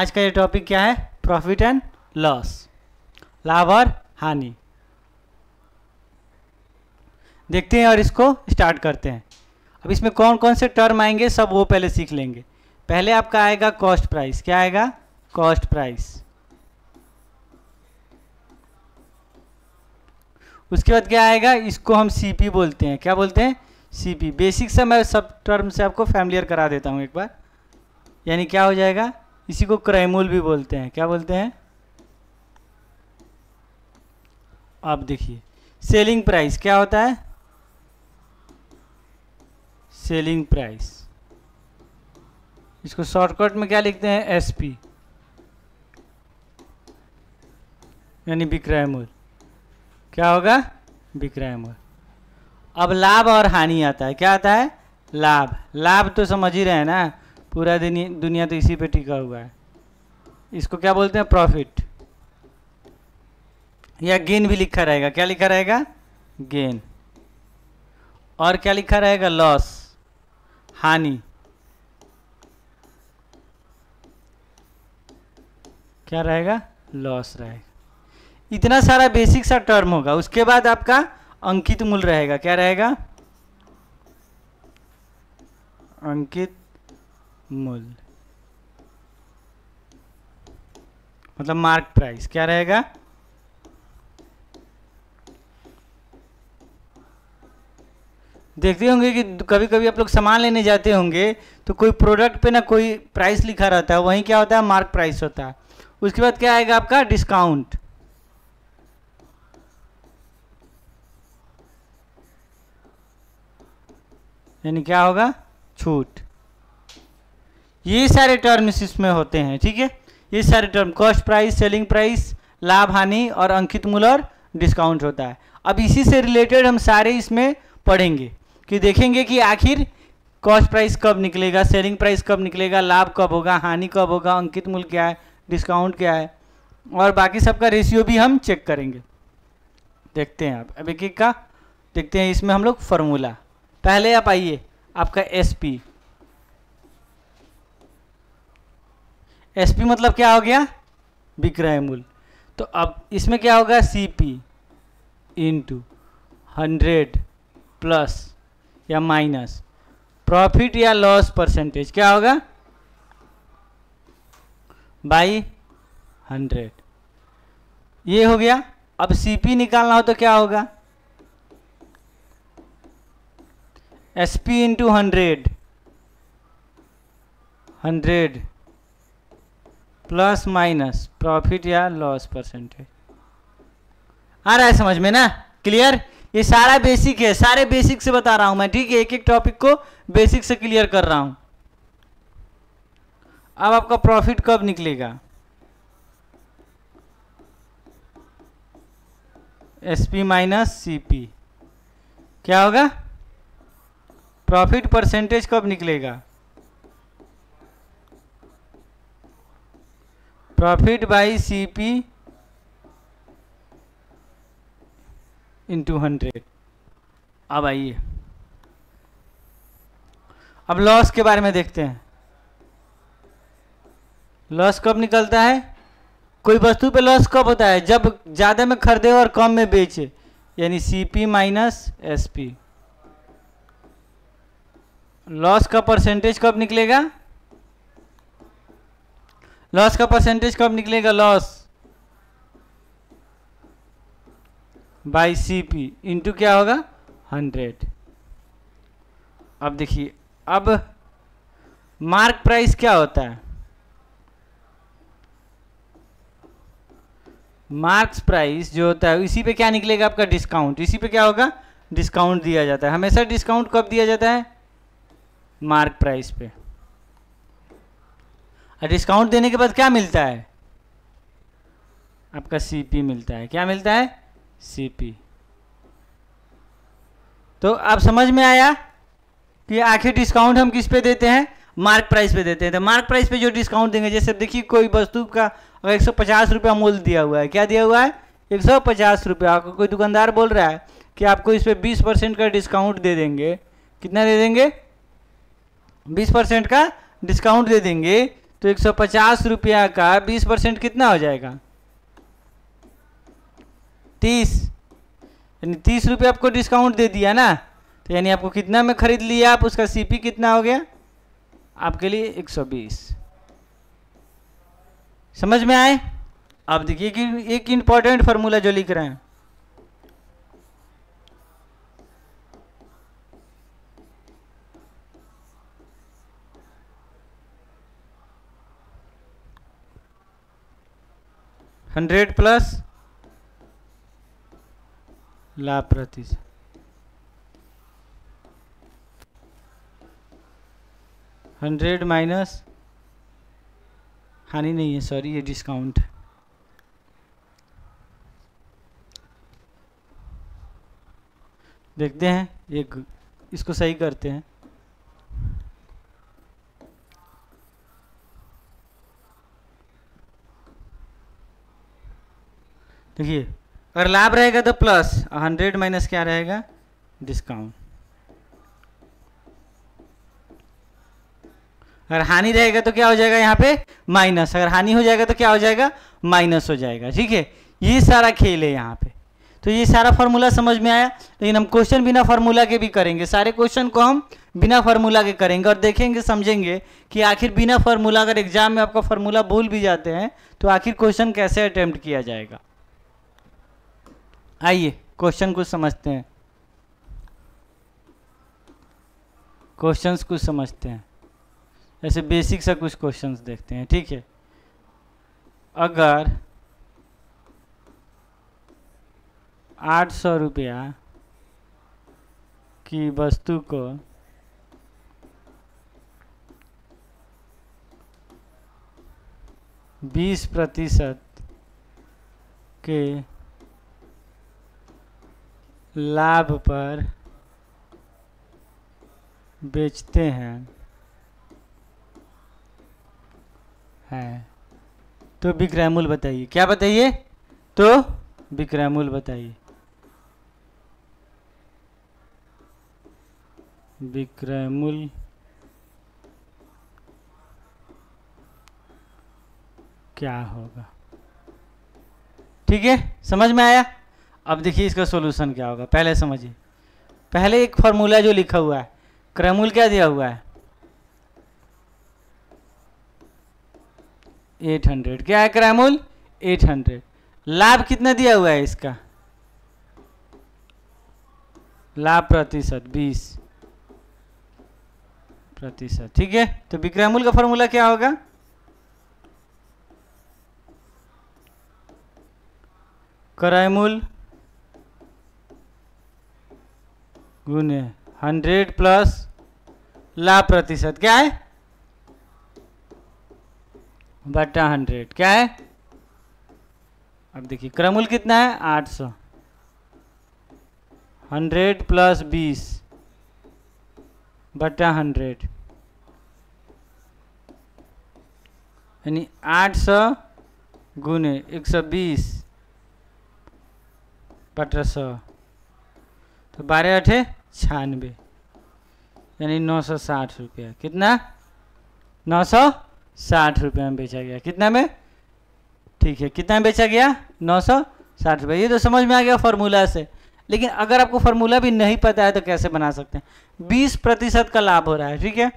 आज का ये टॉपिक क्या है प्रॉफिट एंड लॉस लाभ और हानि देखते हैं और इसको स्टार्ट करते हैं अब इसमें कौन कौन से टर्म आएंगे सब वो पहले सीख लेंगे पहले आपका आएगा कॉस्ट प्राइस क्या आएगा कॉस्ट प्राइस उसके बाद क्या आएगा इसको हम सीपी बोलते हैं क्या बोलते हैं सीपी बेसिक से मैं सब टर्म से आपको फैमिलियर करा देता हूं एक बार यानी क्या हो जाएगा इसी को क्राइमूल भी बोलते हैं क्या बोलते हैं आप देखिए सेलिंग प्राइस क्या होता है सेलिंग प्राइस इसको शॉर्टकट में क्या लिखते हैं एसपी यानी विक्रय मूल्य क्या होगा विक्रय मूल्य अब लाभ और हानि आता है क्या आता है लाभ लाभ तो समझ ही रहे हैं ना पूरा दुनिया तो इसी पे टिका हुआ है इसको क्या बोलते हैं प्रॉफिट या गेन भी लिखा रहेगा क्या लिखा रहेगा गेन और क्या लिखा रहेगा लॉस हानि क्या रहेगा लॉस रहेगा इतना सारा बेसिक सा टर्म होगा उसके बाद आपका अंकित मूल रहेगा क्या रहेगा अंकित मूल मतलब मार्क प्राइस क्या रहेगा देखते होंगे कि कभी कभी आप लोग सामान लेने जाते होंगे तो कोई प्रोडक्ट पे ना कोई प्राइस लिखा रहता है वहीं क्या होता है मार्क प्राइस होता है उसके बाद क्या आएगा आपका डिस्काउंट यानी क्या होगा छूट ये सारे टर्म्स इसमें होते हैं ठीक है ये सारे term cost price selling price लाभ हानि और अंकित मूल्य और डिस्काउंट होता है अब इसी से रिलेटेड हम सारे इसमें पढ़ेंगे कि देखेंगे कि आखिर कॉस्ट प्राइस कब निकलेगा सेलिंग प्राइस कब निकलेगा लाभ कब होगा हानि कब होगा अंकित मूल्य क्या है डिस्काउंट क्या है और बाकी सबका रेशियो भी हम चेक करेंगे देखते हैं आप अब एक एक का देखते हैं इसमें हम लोग फॉर्मूला पहले आप आइए आपका एस पी एस पी मतलब क्या हो गया विक्रय मूल्य तो अब इसमें क्या होगा C P into hundred plus या माइनस प्रॉफिट या लॉस परसेंटेज क्या होगा बाई हंड्रेड ये हो गया अब पी निकालना हो तो क्या होगा S P into hundred hundred plus minus profit या लॉस परसेंटेज आ रहा है समझ में ना क्लियर ये सारा बेसिक है सारे बेसिक से बता रहा हूं मैं ठीक है एक एक टॉपिक को बेसिक से क्लियर कर रहा हूं अब आपका प्रॉफिट कब निकलेगा S P minus C P क्या होगा प्रॉफिट परसेंटेज कब निकलेगा profit by C P into hundred अब आइए अब लॉस के बारे में देखते हैं लॉस कब निकलता है कोई वस्तु पे लॉस कब होता है जब ज़्यादा में खरीदे और कम में बेचे यानी C P minus S P loss का परसेंटेज कब निकलेगा लॉस का परसेंटेज कब निकलेगा loss by C P into क्या होगा हंड्रेड अब देखिए अब मार्क प्राइस क्या होता है मार्क्स प्राइस जो होता है इसी पे क्या निकलेगा आपका डिस्काउंट इसी पे क्या होगा डिस्काउंट दिया जाता है हमेशा डिस्काउंट कब दिया जाता है मार्क प्राइस पे डिस्काउंट देने के बाद क्या मिलता है आपका सीपी मिलता है क्या मिलता है सीपी तो आप समझ में आया कि आखिर डिस्काउंट हम किस पे देते हैं मार्क प्राइस पे देते हैं तो मार्क प्राइस पे जो डिस्काउंट देंगे जैसे देखिए कोई वस्तु का अगर एक सौ पचास रुपया मूल्य दिया हुआ है क्या दिया हुआ है एक सौ पचास रुपया आपको कोई दुकानदार बोल रहा है कि आपको इस पर बीस परसेंट का डिस्काउंट दे देंगे कितना दे देंगे बीस परसेंट का डिस्काउंट दे देंगे तो एक सौ पचास रुपया का बीस परसेंट कितना हो जाएगा तीस यानी तीस रुपये आपको डिस्काउंट दे दिया ना तो यानी आपको कितना में ख़रीद लिया आप उसका सीपी कितना हो गया आपके लिए एक सौ बीस समझ में आए आप देखिए कि एक इम्पॉर्टेंट फार्मूला जो लिख रहे हैं हंड्रेड प्लस लाभ प्रतिशत हंड्रेड माइनस हानि नहीं है सॉरी ये डिस्काउंट है देखते हैं एक इसको सही करते हैं देखिए अगर लाभ रहेगा तो प्लस हंड्रेड माइनस क्या रहेगा डिस्काउंट अगर हानि रहेगा तो क्या हो जाएगा यहाँ पे माइनस अगर हानि हो जाएगा तो क्या हो जाएगा माइनस हो जाएगा ठीक है ये सारा खेल है यहाँ पे तो ये सारा फॉर्मूला समझ में आया लेकिन हम क्वेश्चन बिना फार्मूला के भी करेंगे सारे क्वेश्चन को हम बिना फार्मूला के करेंगे और देखेंगे समझेंगे कि आखिर बिना फॉर्मूला अगर एग्जाम में आपका फार्मूला भूल भी जाते हैं तो आखिर क्वेश्चन कैसे अटैम्प्ट किया जाएगा आइए क्वेश्चन को समझते हैं क्वेश्चंस कुछ समझते हैं ऐसे बेसिक सा कुछ क्वेश्चंस देखते हैं ठीक है अगर आठ सौ रुपया की वस्तु को बीस प्रतिशत के लाभ पर बेचते हैं है तो विक्रय मूल्य बताइए क्या बताइए तो विक्रय मूल्य बताइए विक्रय मूल्य क्या होगा ठीक है समझ में आया अब देखिए इसका सोल्यूशन क्या होगा पहले समझिए पहले एक फॉर्मूला जो लिखा हुआ है क्रैमूल क्या दिया हुआ है 800 क्या है क्रैमूल 800 लाभ कितना दिया हुआ है इसका लाभ प्रतिशत 20 प्रतिशत ठीक है तो विक्रयमूल का फॉर्मूला क्या होगा क्रयमूल गुने हंड्रेड प्लस लाभ प्रतिशत क्या है बटा हंड्रेड क्या है अब देखिए क्रमूल कितना है आठ सौ हंड्रेड प्लस बीस बटा हंड्रेड यानी आठ सौ गुने एक सौ बीस बटा सौ तो बारह अठे छियानवे यानी नौ सौ साठ रुपया कितना नौ सौ साठ रुपये में बेचा गया कितना में ठीक है कितना में बेचा गया नौ सौ साठ रुपये ये तो समझ में आ गया फार्मूला से लेकिन अगर आपको फार्मूला भी नहीं पता है तो कैसे बना सकते हैं बीस प्रतिशत का लाभ हो रहा है ठीक है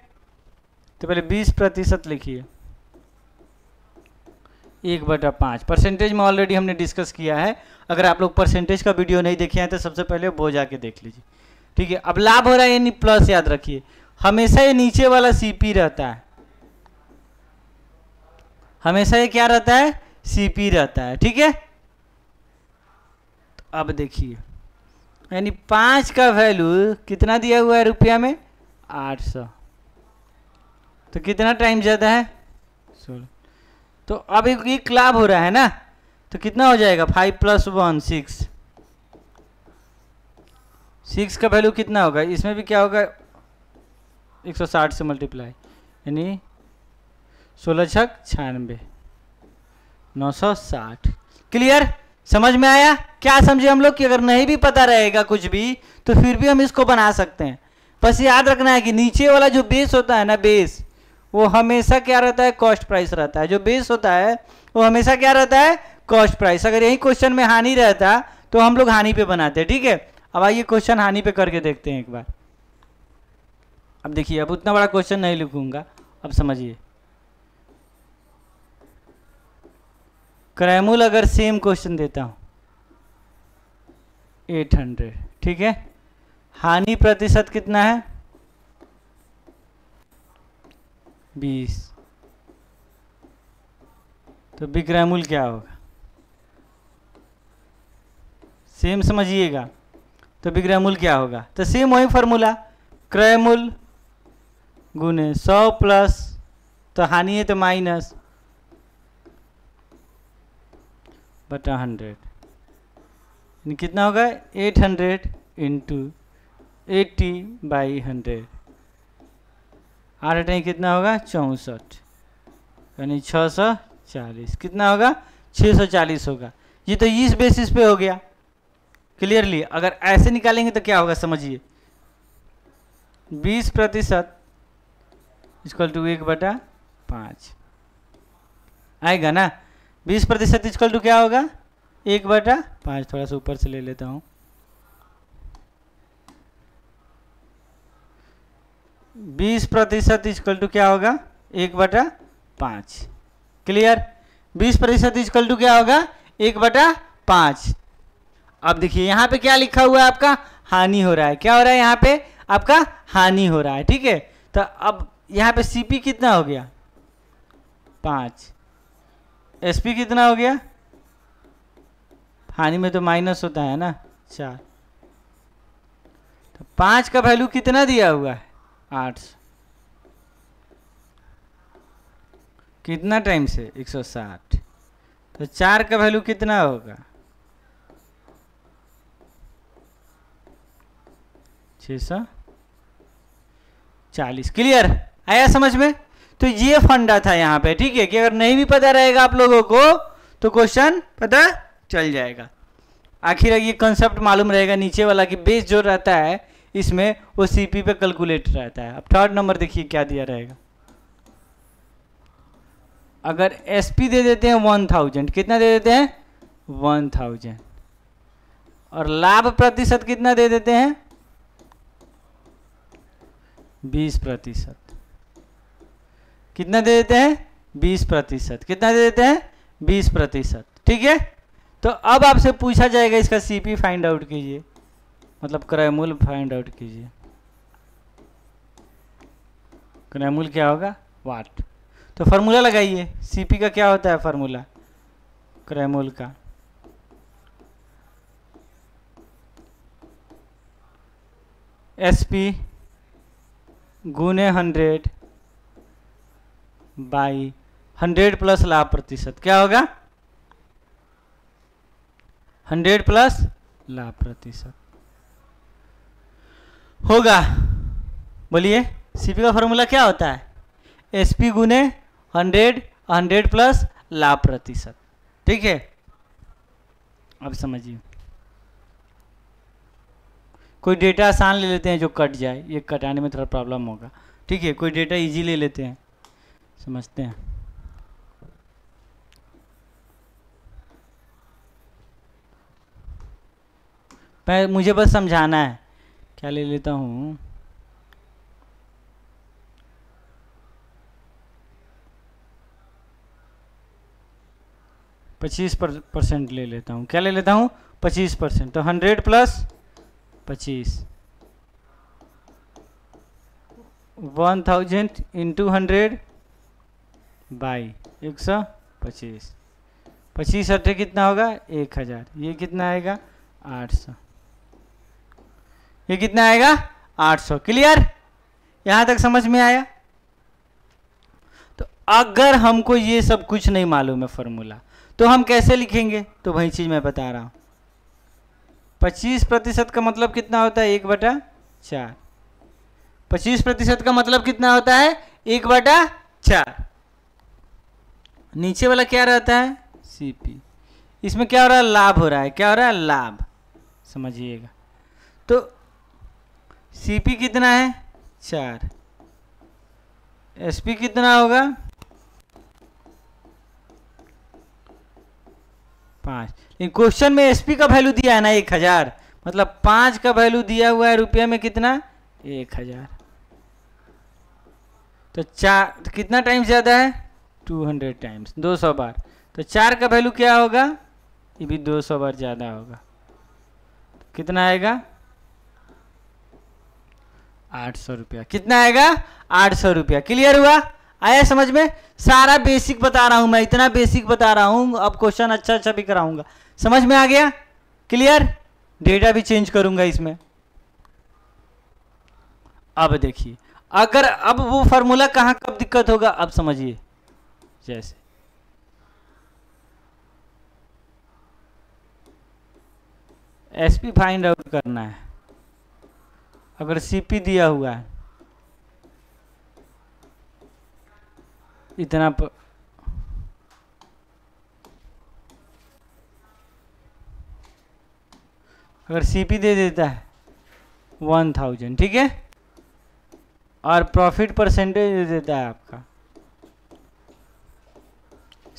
तो पहले बीस प्रतिशत लिखिए एक बटा पाँच परसेंटेज में ऑलरेडी हमने डिस्कस किया है अगर आप लोग परसेंटेज का वीडियो नहीं देखे हैं तो सबसे पहले वो जाके देख लीजिए ठीक है अब लाभ हो रहा है यानी प्लस याद रखिए हमेशा ये नीचे वाला सीपी रहता है हमेशा ये क्या रहता है सीपी रहता है ठीक है तो अब देखिए यानी पाँच का वैल्यू कितना दिया हुआ है रुपया में आठ सौ तो कितना टाइम ज़्यादा है सोलह तो अब एक लाभ हो रहा है ना तो कितना हो जाएगा five plus one six six का वैल्यू कितना होगा इसमें भी क्या होगा 160 से मल्टीप्लाई यानी सोलह छक छियानबे नौ सौ साठ क्लियर समझ में आया क्या समझे हम लोग कि अगर नहीं भी पता रहेगा कुछ भी तो फिर भी हम इसको बना सकते हैं बस याद रखना है कि नीचे वाला जो बेस होता है ना बेस वो हमेशा क्या रहता है कॉस्ट प्राइस रहता है जो बेस होता है वो हमेशा क्या रहता है कॉस्ट प्राइस अगर यही क्वेश्चन में हानि रहता तो हम लोग हानि पे बनाते हैं ठीक है अब आइए क्वेश्चन हानि पे करके देखते हैं एक बार अब देखिए अब उतना बड़ा क्वेश्चन नहीं लिखूंगा अब समझिए क्रैमूल अगर सेम क्वेश्चन देता हूँ 800 ठीक है हानि प्रतिशत कितना है 20 तो बिक्रैमुल क्या होगा सेम समझिएगा तो विग्रह मूल्य क्या होगा तो सेम वही फॉर्मूला क्रय मूल गुने सौ प्लस तो हानि है तो माइनस बटा हंड्रेड कितना होगा eight hundred into eighty by hundred आठ हटाई कितना होगा चौंसठ यानी छः सौ चालीस कितना होगा छः सौ चालीस होगा ये तो इस बेसिस पे हो गया क्लियरली अगर ऐसे निकालेंगे तो क्या होगा समझिए बीस प्रतिशत इजक्वल टू एक बटा पाँच आएगा ना बीस प्रतिशत इजक्वल टू क्या होगा एक बटा पाँच थोड़ा सा ऊपर से ले लेता हूँ बीस प्रतिशत इजक्वल टू क्या होगा एक बटा पाँच क्लियर बीस प्रतिशत इजक्वल टू क्या होगा एक बटा पाँच अब देखिए यहाँ पे क्या लिखा हुआ है आपका हानि हो रहा है क्या हो रहा है यहाँ पे आपका हानि हो रहा है ठीक है तो अब यहाँ पे सीपी कितना हो गया पाँच एसपी कितना हो गया हानि में तो माइनस होता है ना चार तो पाँच का वैल्यू कितना दिया हुआ है आठ कितना टाइम से 160 तो चार का वैल्यू कितना होगा छह सौ चालीस क्लियर आया समझ में तो ये फंडा था यहां पे ठीक है कि अगर नहीं भी पता रहेगा आप लोगों को तो क्वेश्चन पता चल जाएगा आखिर ये कंसेप्ट मालूम रहेगा नीचे वाला कि बेस जो रहता है इसमें वो सीपी पे कैलकुलेट रहता है अब थर्ड नंबर देखिए क्या दिया रहेगा अगर एसपी दे देते हैं वन थाउजेंड कितना दे देते हैं वन थाउजेंड और लाभ प्रतिशत कितना दे देते हैं बीस प्रतिशत कितना दे देते हैं बीस प्रतिशत कितना दे देते हैं बीस प्रतिशत ठीक है तो अब आपसे पूछा जाएगा इसका सीपी फाइंड आउट कीजिए मतलब क्रैमूल फाइंड आउट कीजिए क्रैमूल क्या होगा वाट तो फार्मूला लगाइए सीपी का क्या होता है फार्मूला क्रैमूल का एस पी गुने हंड्रेड बाई हंड्रेड प्लस लाभ प्रतिशत क्या होगा हंड्रेड प्लस लाभ प्रतिशत होगा बोलिए सीपी का फॉर्मूला क्या होता है एस पी गुने हंड्रेड हंड्रेड प्लस लाभ प्रतिशत ठीक है अब समझिए कोई डेटा आसान ले लेते हैं जो कट जाए ये कटाने में थोड़ा प्रॉब्लम होगा ठीक है कोई डेटा इजी ले लेते हैं समझते हैं मैं मुझे बस समझाना है क्या ले लेता हूँ पच्चीस परसेंट ले लेता हूँ क्या ले लेता हूँ पच्चीस परसेंट तो हंड्रेड प्लस पच्चीस one thousand into hundred by एक सौ पच्चीस पच्चीस अट्ठे कितना होगा एक हज़ार ये कितना आएगा आठ सौ ये कितना आएगा आठ सौ क्लियर यहां तक समझ में आया तो अगर हमको ये सब कुछ नहीं मालूम है फॉर्मूला तो हम कैसे लिखेंगे तो वही चीज़ मैं बता रहा हूं पच्चीस प्रतिशत का मतलब कितना होता है एक बटा चार पच्चीस प्रतिशत का मतलब कितना होता है एक बटा चार नीचे वाला क्या रहता है सीपी इसमें क्या हो रहा है लाभ हो रहा है क्या हो रहा है लाभ समझिएगा तो सीपी कितना है चार एसपी कितना होगा पाँच लेकिन क्वेश्चन में एसपी का वैल्यू दिया है ना एक हज़ार मतलब पांच का वैल्यू दिया हुआ है रुपया में कितना एक हज़ार तो चार तो कितना टाइम्स ज़्यादा है टू हंड्रेड टाइम्स दो सौ बार तो चार का वैल्यू क्या होगा ये भी दो सौ बार ज़्यादा होगा तो कितना आएगा आठ सौ रुपया कितना आएगा आठ सौ रुपया क्लियर हुआ आया समझ में सारा बेसिक बता रहा हूं मैं इतना बेसिक बता रहा हूँ अब क्वेश्चन अच्छा अच्छा भी कराऊंगा समझ में आ गया क्लियर डेटा भी चेंज करूंगा इसमें अब देखिए अगर अब वो फॉर्मूला कहां कब दिक्कत होगा अब समझिए जैसे एस पी फाइंड आउट करना है अगर सीपी दिया हुआ है इतना अगर सी पी दे देता है वन थाउजेंड ठीक है और प्रॉफिट परसेंटेज दे देता है आपका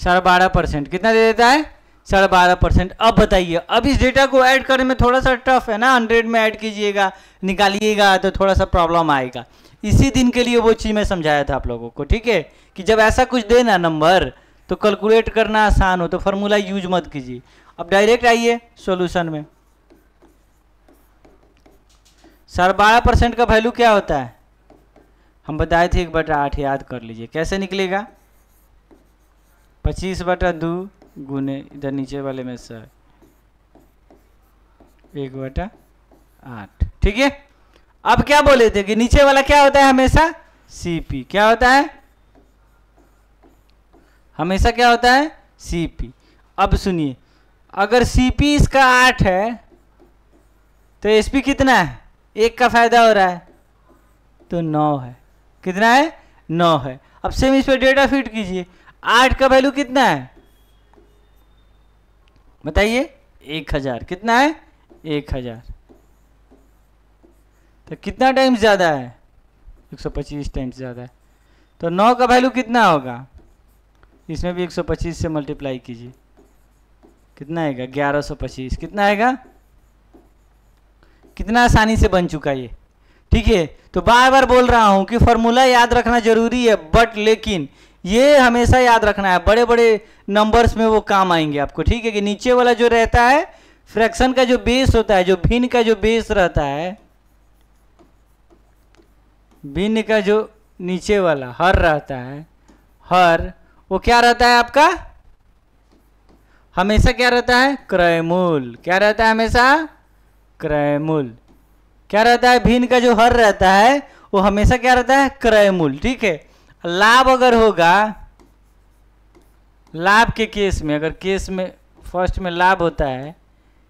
साढ़े बारह परसेंट कितना दे देता है साढ़े बारह परसेंट अब बताइए अब इस डेटा को ऐड करने में थोड़ा सा टफ है ना हंड्रेड में ऐड कीजिएगा निकालिएगा तो थोड़ा सा प्रॉब्लम आएगा इसी दिन के लिए वो चीज़ मैं समझाया था आप लोगों को ठीक है कि जब ऐसा कुछ देना नंबर तो कैलकुलेट करना आसान हो तो फार्मूला यूज मत कीजिए अब डायरेक्ट आइए सोल्यूशन में सर बारह परसेंट का वैल्यू क्या होता है हम बताए थे एक बटा आठ याद कर लीजिए कैसे निकलेगा पच्चीस बटा दो गुने इधर नीचे वाले में सर एक बटा आठ ठीक है अब क्या बोले थे कि नीचे वाला क्या होता है हमेशा सीपी क्या होता है हमेशा क्या होता है सीपी अब सुनिए अगर सीपी इसका आठ है तो एसपी कितना है एक का फायदा हो रहा है तो नौ है कितना है नौ है अब सेम इस पर डेटा फिट कीजिए आठ का वैल्यू कितना है बताइए एक हजार कितना है एक हजार तो कितना टाइम्स ज़्यादा है एक सौ पच्चीस टाइम्स ज़्यादा है तो नौ का वैल्यू कितना होगा इसमें भी एक सौ पच्चीस से मल्टीप्लाई कीजिए कितना आएगा ग्यारह सौ पच्चीस कितना आएगा कितना आसानी से बन चुका ये ठीक है तो बार बार बोल रहा हूँ कि फॉर्मूला याद रखना जरूरी है बट लेकिन ये हमेशा याद रखना है बड़े बड़े नंबर्स में वो काम आएंगे आपको ठीक है कि नीचे वाला जो रहता है फ्रैक्शन का जो बेस होता है जो भिन्न का जो बेस रहता है भिन्न का जो नीचे वाला हर रहता है हर वो क्या रहता है आपका हमेशा क्या रहता है क्रयमूल क्या रहता है हमेशा क्रयमूल क्या रहता है भिन्न का जो हर रहता है वो हमेशा क्या रहता है क्रयमूल ठीक है लाभ अगर होगा लाभ के केस में अगर केस में फर्स्ट में लाभ होता है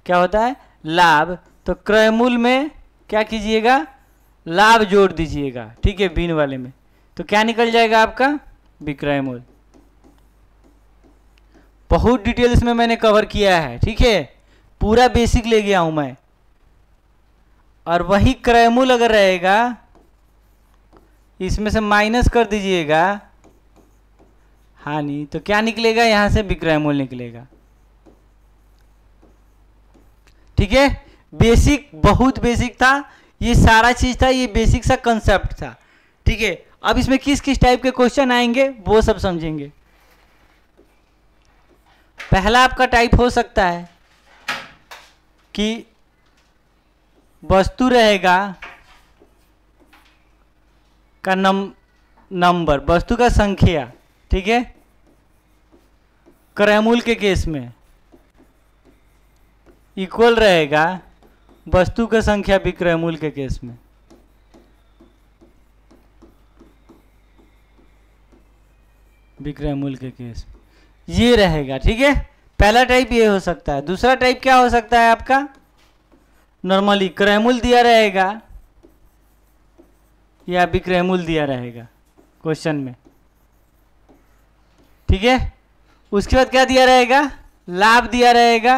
क्या होता है लाभ तो क्रयमूल में क्या कीजिएगा लाभ जोड़ दीजिएगा ठीक है भिन्न वाले में तो क्या निकल जाएगा आपका विक्रय मूल बहुत डिटेल्स में मैंने कवर किया है ठीक है पूरा बेसिक ले गया हूं मैं और वही क्रयमूल अगर रहेगा इसमें से माइनस कर दीजिएगा हानि तो क्या निकलेगा यहां से विक्रय मूल निकलेगा ठीक है बेसिक बहुत बेसिक था ये सारा चीज था ये बेसिक सा कंसेप्ट था ठीक है अब इसमें किस किस टाइप के क्वेश्चन आएंगे वो सब समझेंगे पहला आपका टाइप हो सकता है कि वस्तु रहेगा का नम नंबर वस्तु का संख्या ठीक है क्रयमूल के केस में इक्वल रहेगा वस्तु का संख्या विक्रय के केस में विक्रयमूल के केस ये रहेगा ठीक है पहला टाइप ये हो सकता है दूसरा टाइप क्या हो सकता है आपका नॉर्मली क्रैमुल दिया रहेगा या भी क्रैमुल दिया रहेगा क्वेश्चन में ठीक है उसके बाद क्या दिया रहेगा लाभ दिया रहेगा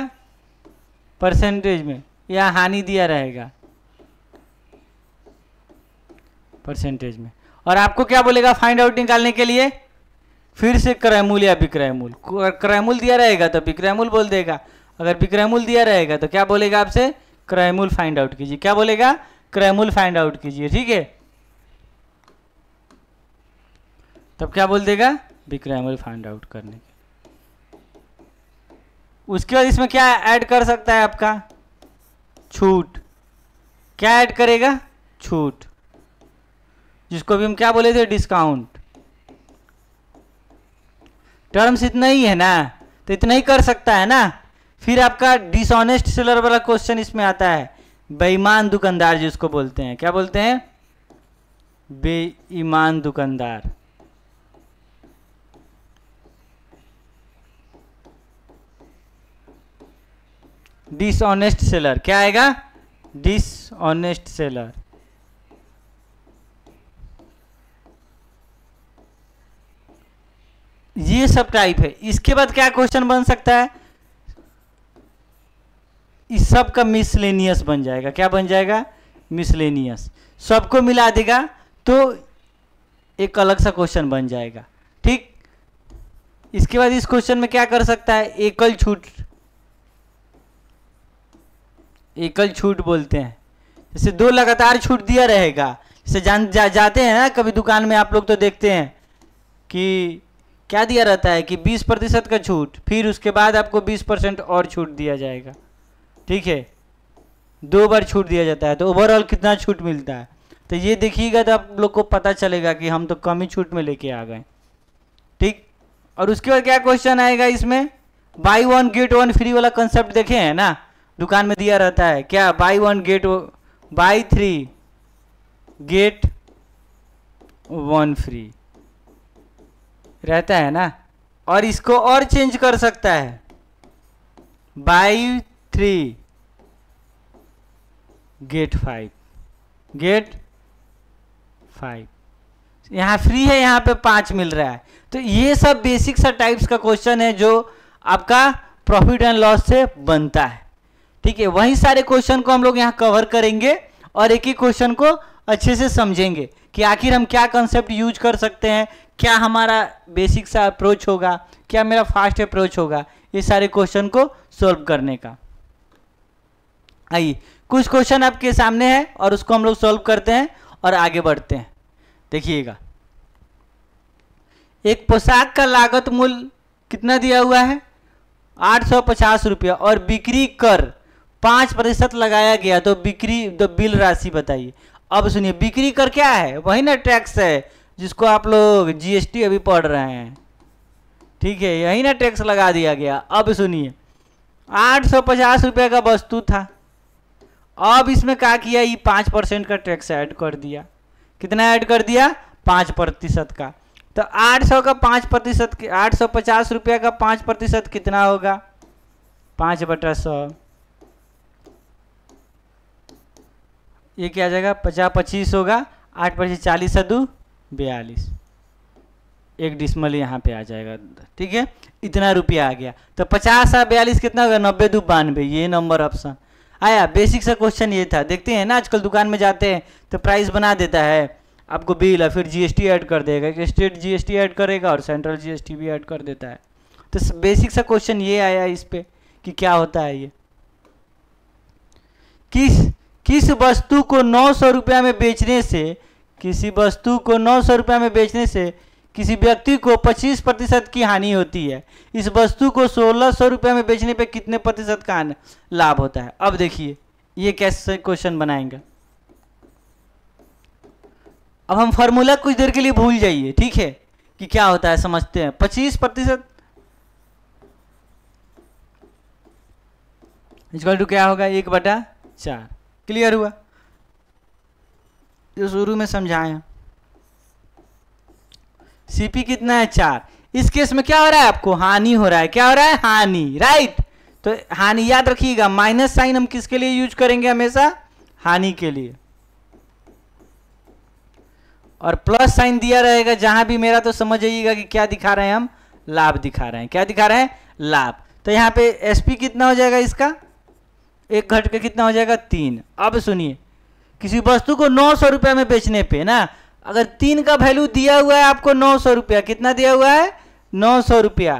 परसेंटेज में या हानि दिया रहेगा परसेंटेज में और आपको क्या बोलेगा फाइंड आउट निकालने के लिए फिर से क्रयमूल या विक्रयमूल क्रयमूल दिया रहेगा तो विक्रयमूल बोल देगा अगर विक्रयमूल दिया रहेगा तो क्या बोलेगा आपसे क्रैमुल फाइंड आउट कीजिए क्या बोलेगा क्रैमुल फाइंड आउट कीजिए ठीक है तब क्या बोल देगा बिक्रैमुल फाइंड आउट करने के उसके बाद इसमें क्या ऐड कर सकता है आपका छूट क्या ऐड करेगा छूट जिसको भी हम क्या बोले थे डिस्काउंट टर्म्स इतना ही है ना तो इतना ही कर सकता है ना फिर आपका डिसऑनेस्ट सेलर वाला क्वेश्चन इसमें आता है बेईमान दुकानदार जिसको बोलते हैं क्या बोलते हैं बेईमान दुकानदार डिसऑनेस्ट सेलर क्या आएगा डिसऑनेस्ट सेलर ये सब टाइप है इसके बाद क्या क्वेश्चन बन सकता है इस सब का मिसलेनियस बन जाएगा क्या बन जाएगा मिसलेनियस सबको मिला देगा तो एक अलग सा क्वेश्चन बन जाएगा ठीक इसके बाद इस क्वेश्चन में क्या कर सकता है एकल छूट एकल छूट बोलते हैं जैसे दो लगातार छूट दिया रहेगा जैसे जान जा, जाते हैं ना कभी दुकान में आप लोग तो देखते हैं कि क्या दिया रहता है कि 20 प्रतिशत का छूट फिर उसके बाद आपको 20 परसेंट और छूट दिया जाएगा ठीक है दो बार छूट दिया जाता है तो ओवरऑल कितना छूट मिलता है तो ये देखिएगा तो आप लोग को पता चलेगा कि हम तो कम ही छूट में लेके आ गए ठीक और उसके बाद क्या क्वेश्चन आएगा इसमें buy one get one free वाला कंसेप्ट देखे हैं ना दुकान में दिया रहता है क्या buy one get buy three get one free रहता है ना और इसको और चेंज कर सकता है buy three get five get five यहाँ फ्री है यहाँ पे पाँच मिल रहा है तो ये सब बेसिक सा टाइप्स का क्वेश्चन है जो आपका प्रॉफिट एंड लॉस से बनता है ठीक है वही सारे क्वेश्चन को हम लोग यहाँ कवर करेंगे और एक ही क्वेश्चन को अच्छे से समझेंगे कि आखिर हम क्या कंसेप्ट यूज कर सकते हैं क्या हमारा बेसिक सा अप्रोच होगा क्या मेरा फास्ट अप्रोच होगा ये सारे क्वेश्चन को सॉल्व करने का आइए कुछ क्वेश्चन आपके सामने है और उसको हम लोग सॉल्व करते हैं और आगे बढ़ते हैं देखिएगा एक पोशाक का लागत मूल्य कितना दिया हुआ है आठ सौ पचास रुपया और बिक्री कर पाँच प्रतिशत लगाया गया तो बिक्री तो बिल राशि बताइए अब सुनिए बिक्री कर क्या है वही ना टैक्स है जिसको आप लोग जीएसटी अभी पढ़ रहे हैं ठीक है यही ना टैक्स लगा दिया गया अब सुनिए आठ सौ पचास रुपये का वस्तु था अब इसमें क्या किया ये पाँच परसेंट का टैक्स ऐड कर दिया कितना ऐड कर दिया पाँच प्रतिशत का तो आठ सौ का पाँच प्रतिशत आठ सौ पचास रुपया का पाँच प्रतिशत कितना होगा पाँच बटा सौ ये क्या जाएगा पचास पच्चीस होगा आठ पच्चीस चालीस दो बयालीस एक डिसमल यहाँ पे आ जाएगा ठीक है इतना रुपया आ गया तो पचास और बयालीस कितना होगा नब्बे दो बानवे ये नंबर ऑप्शन आया बेसिक सा क्वेश्चन ये था देखते हैं ना आजकल दुकान में जाते हैं तो प्राइस बना देता है आपको बिल और फिर जीएसटी ऐड कर देगा एक स्टेट जीएसटी ऐड करेगा और सेंट्रल जीएसटी भी ऐड कर देता है तो बेसिक सा क्वेश्चन ये आया इस पर कि क्या होता है ये किस किस वस्तु को नौ सौ रुपया में बेचने से किसी वस्तु को नौ सौ रुपया में बेचने से किसी व्यक्ति को 25 प्रतिशत की हानि होती है इस वस्तु को सोलह सौ रुपये में बेचने पे कितने प्रतिशत का लाभ होता है अब देखिए ये कैसे क्वेश्चन बनाएंगे अब हम फार्मूला कुछ देर के लिए भूल जाइए ठीक है कि क्या होता है समझते हैं पच्चीस प्रतिशत इजकल टू क्या होगा एक बटा चार क्लियर हुआ जो शुरू में समझाए हैं सीपी कितना है चार इस केस में क्या हो रहा है आपको हानि हो रहा है क्या हो रहा है हानि राइट तो हानि याद रखिएगा माइनस साइन हम किसके लिए यूज करेंगे हमेशा हानि के लिए और प्लस साइन दिया रहेगा जहां भी मेरा तो समझ आइएगा कि क्या दिखा रहे हैं हम लाभ दिखा रहे हैं क्या दिखा रहे हैं लाभ तो यहां पे एसपी कितना हो जाएगा इसका एक घट के कितना हो जाएगा तीन अब सुनिए किसी वस्तु को नौ सौ रुपये में बेचने पे ना अगर तीन का वैल्यू दिया हुआ है आपको नौ सौ रुपया कितना दिया हुआ है नौ सौ रुपया